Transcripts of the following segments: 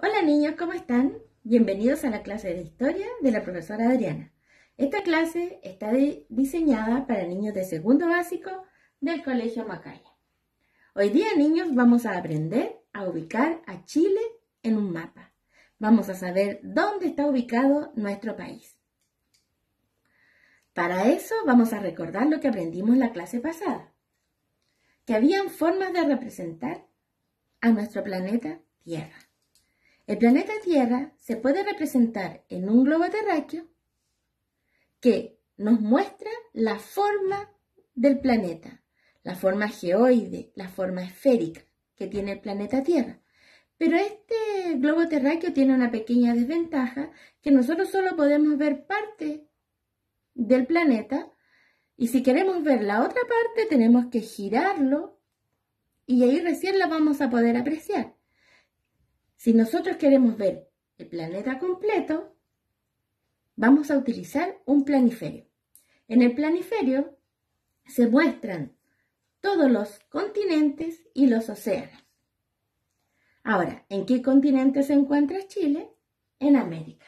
Hola niños, ¿cómo están? Bienvenidos a la clase de historia de la profesora Adriana. Esta clase está diseñada para niños de segundo básico del Colegio Macaya. Hoy día niños vamos a aprender a ubicar a Chile en un mapa. Vamos a saber dónde está ubicado nuestro país. Para eso vamos a recordar lo que aprendimos la clase pasada, que habían formas de representar a nuestro planeta Tierra. El planeta Tierra se puede representar en un globo terráqueo que nos muestra la forma del planeta, la forma geoide, la forma esférica que tiene el planeta Tierra. Pero este globo terráqueo tiene una pequeña desventaja que nosotros solo podemos ver parte del planeta y si queremos ver la otra parte tenemos que girarlo y ahí recién la vamos a poder apreciar. Si nosotros queremos ver el planeta completo, vamos a utilizar un planiferio. En el planiferio se muestran todos los continentes y los océanos. Ahora, ¿en qué continente se encuentra Chile? En América.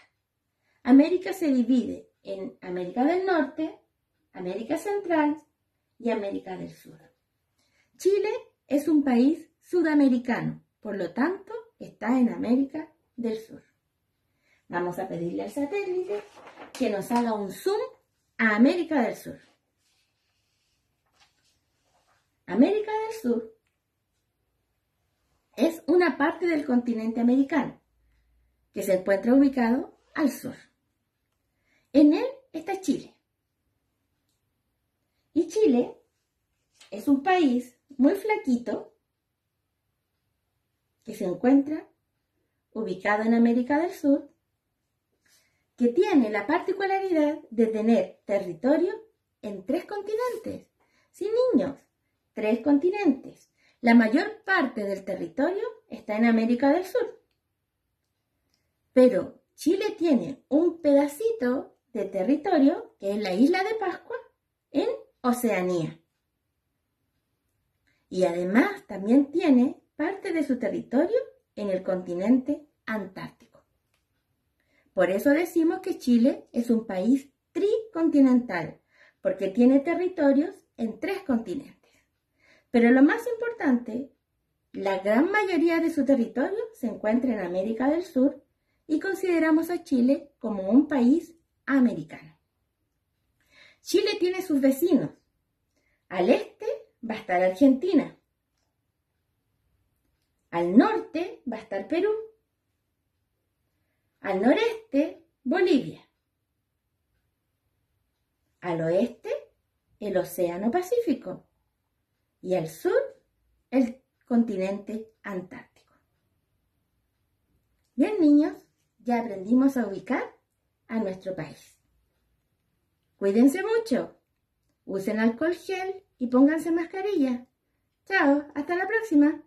América se divide en América del Norte, América Central y América del Sur. Chile es un país sudamericano, por lo tanto, está en América del Sur. Vamos a pedirle al satélite que nos haga un zoom a América del Sur. América del Sur es una parte del continente americano que se encuentra ubicado al sur. En él está Chile. Y Chile es un país muy flaquito se encuentra ubicado en América del Sur, que tiene la particularidad de tener territorio en tres continentes. Sin niños, tres continentes. La mayor parte del territorio está en América del Sur. Pero Chile tiene un pedacito de territorio, que es la isla de Pascua, en Oceanía. Y además también tiene parte de su territorio en el continente antártico. Por eso decimos que Chile es un país tricontinental, porque tiene territorios en tres continentes. Pero lo más importante, la gran mayoría de su territorio se encuentra en América del Sur y consideramos a Chile como un país americano. Chile tiene sus vecinos. Al este va a estar Argentina, al norte va a estar Perú. Al noreste, Bolivia. Al oeste, el Océano Pacífico. Y al sur, el continente Antártico. Bien, niños, ya aprendimos a ubicar a nuestro país. Cuídense mucho. Usen alcohol gel y pónganse mascarilla. Chao, hasta la próxima.